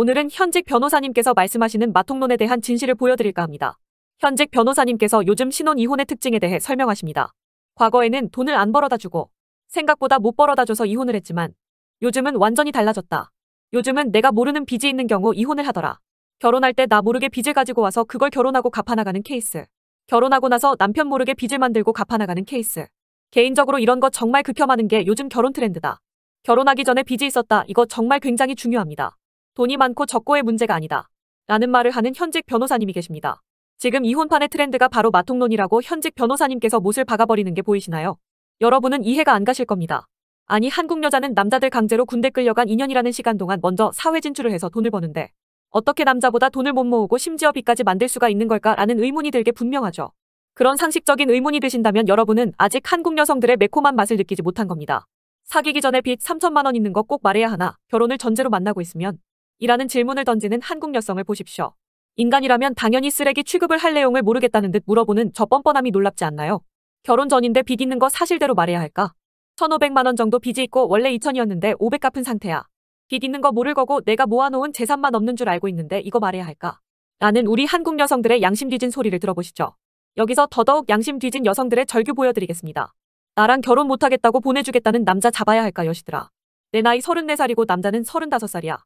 오늘은 현직 변호사님께서 말씀하시는 마통론에 대한 진실을 보여드릴까 합니다. 현직 변호사님께서 요즘 신혼 이혼의 특징에 대해 설명하십니다. 과거에는 돈을 안 벌어다 주고 생각보다 못 벌어다 줘서 이혼을 했지만 요즘은 완전히 달라졌다. 요즘은 내가 모르는 빚이 있는 경우 이혼을 하더라. 결혼할 때 나 모르게 빚을 가지고 와서 그걸 결혼하고 갚아나가는 케이스. 결혼하고 나서 남편 모르게 빚을 만들고 갚아나가는 케이스. 개인적으로 이런 거 정말 극혐하는 게 요즘 결혼 트렌드다. 결혼하기 전에 빚이 있었다. 이거 정말 굉장히 중요합니다. 돈이 많고 적고의 문제가 아니다. 라는 말을 하는 현직 변호사님이 계십니다. 지금 이혼판의 트렌드가 바로 마통론이라고 현직 변호사님께서 못을 박아버리는 게 보이시나요? 여러분은 이해가 안 가실 겁니다. 아니 한국 여자는 남자들 강제로 군대 끌려간 2년이라는 시간 동안 먼저 사회 진출을 해서 돈을 버는데 어떻게 남자보다 돈을 못 모으고 심지어 빚까지 만들 수가 있는 걸까라는 의문이 들게 분명하죠. 그런 상식적인 의문이 드신다면 여러분은 아직 한국 여성들의 매콤한 맛을 느끼지 못한 겁니다. 사귀기 전에 빚 3천만 원 있는 거 꼭 말해야 하나, 결혼을 전제로 만나고 있으면 이라는 질문을 던지는 한국 여성을 보십시오. 인간이라면 당연히 쓰레기 취급을 할 내용을 모르겠다는 듯 물어보는 저 뻔뻔함이 놀랍지 않나요? 결혼 전인데 빚 있는 거 사실대로 말해야 할까? 1,500만 원 정도 빚이 있고 원래 2 0 0 0이었는데500 갚은 상태야. 빚 있는 거 모를 거고 내가 모아놓은 재산만 없는 줄 알고 있는데 이거 말해야 할까? 라는 우리 한국 여성들의 양심 뒤진 소리를 들어보시죠. 여기서 더더욱 양심 뒤진 여성들의 절규 보여드리겠습니다. 나랑 결혼 못하겠다고 보내주겠다는 남자 잡아야 할까 여시들아. 내 나이 34살이고 남자는 35살이야.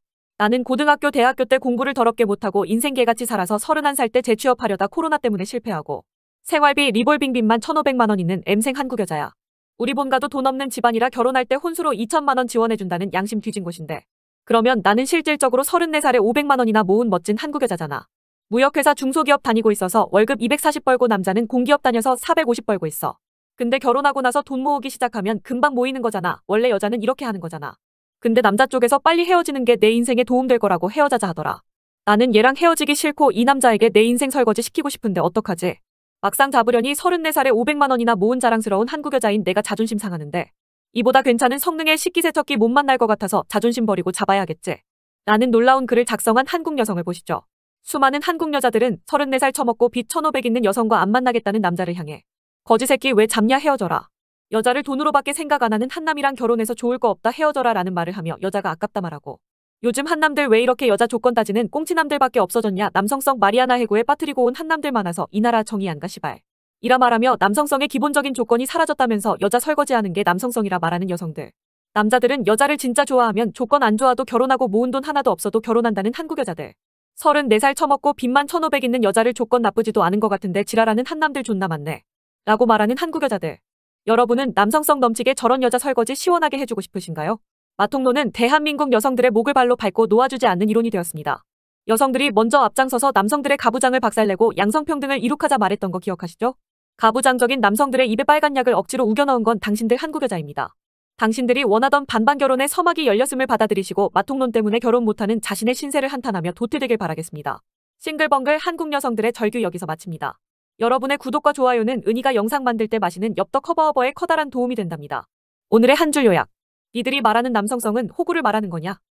나는 고등학교 대학교 때 공부를 더럽게 못하고 인생 개같이 살아서 31살 때 재취업하려다 코로나 때문에 실패하고 생활비 리볼빙 빚만 1,500만 원 있는 엠생 한국 여자야. 우리 본가도 돈 없는 집안이라 결혼할 때 혼수로 2천만 원 지원해준다는 양심 뒤진 곳인데 그러면 나는 실질적으로 34살에 500만 원이나 모은 멋진 한국 여자잖아. 무역회사 중소기업 다니고 있어서 월급 240 벌고 남자는 공기업 다녀서 450 벌고 있어. 근데 결혼하고 나서 돈 모으기 시작하면 금방 모이는 거잖아. 원래 여자는 이렇게 하는 거잖아. 근데 남자 쪽에서 빨리 헤어지는 게 내 인생에 도움될 거라고 헤어자자 하더라. 나는 얘랑 헤어지기 싫고 이 남자에게 내 인생 설거지 시키고 싶은데 어떡하지? 막상 잡으려니 34살에 500만 원이나 모은 자랑스러운 한국 여자인 내가 자존심 상하는데 이보다 괜찮은 성능의 식기세척기 못 만날 것 같아서 자존심 버리고 잡아야겠지. 나는 놀라운 글을 작성한 한국 여성을 보시죠. 수많은 한국 여자들은 34살 처먹고 빚 1500 있는 여성과 안 만나겠다는 남자를 향해 거지 새끼 왜 잡냐 헤어져라. 여자를 돈으로밖에 생각 안 하는 한남이랑 결혼해서 좋을 거 없다 헤어져라 라는 말을 하며 여자가 아깝다 말하고 요즘 한남들 왜 이렇게 여자 조건 따지는 꽁치남들밖에 없어졌냐 남성성 마리아나 해고에 빠뜨리고 온 한남들 많아서 이 나라 정이 안 가 시발 이라 말하며 남성성의 기본적인 조건이 사라졌다면서 여자 설거지하는 게 남성성이라 말하는 여성들 남자들은 여자를 진짜 좋아하면 조건 안 좋아도 결혼하고 모은 돈 하나도 없어도 결혼한다는 한국 여자들 34살 처먹고 빚만 1500 있는 여자를 조건 나쁘지도 않은 것 같은데 지랄하는 한남들 존나 많네 라고 말하는 한국 여자들 여러분은 남성성 넘치게 저런 여자 설거지 시원하게 해주고 싶으신가요? 마통론은 대한민국 여성들의 목을 발로 밟고 놓아주지 않는 이론이 되었습니다. 여성들이 먼저 앞장서서 남성들의 가부장을 박살내고 양성평등을 이룩하자 말했던 거 기억하시죠? 가부장적인 남성들의 입에 빨간 약을 억지로 우겨넣은 건 당신들 한국 여자입니다. 당신들이 원하던 반반 결혼의 서막이 열렸음을 받아들이시고 마통론 때문에 결혼 못하는 자신의 신세를 한탄하며 도태되길 바라겠습니다. 싱글벙글 한국 여성들의 절규 여기서 마칩니다. 여러분의 구독과 좋아요는 은희가 영상 만들 때 마시는 엽떡 커버허버에 커다란 도움이 된답니다. 오늘의 한 줄 요약. 이들이 말하는 남성성은 호구를 말하는 거냐?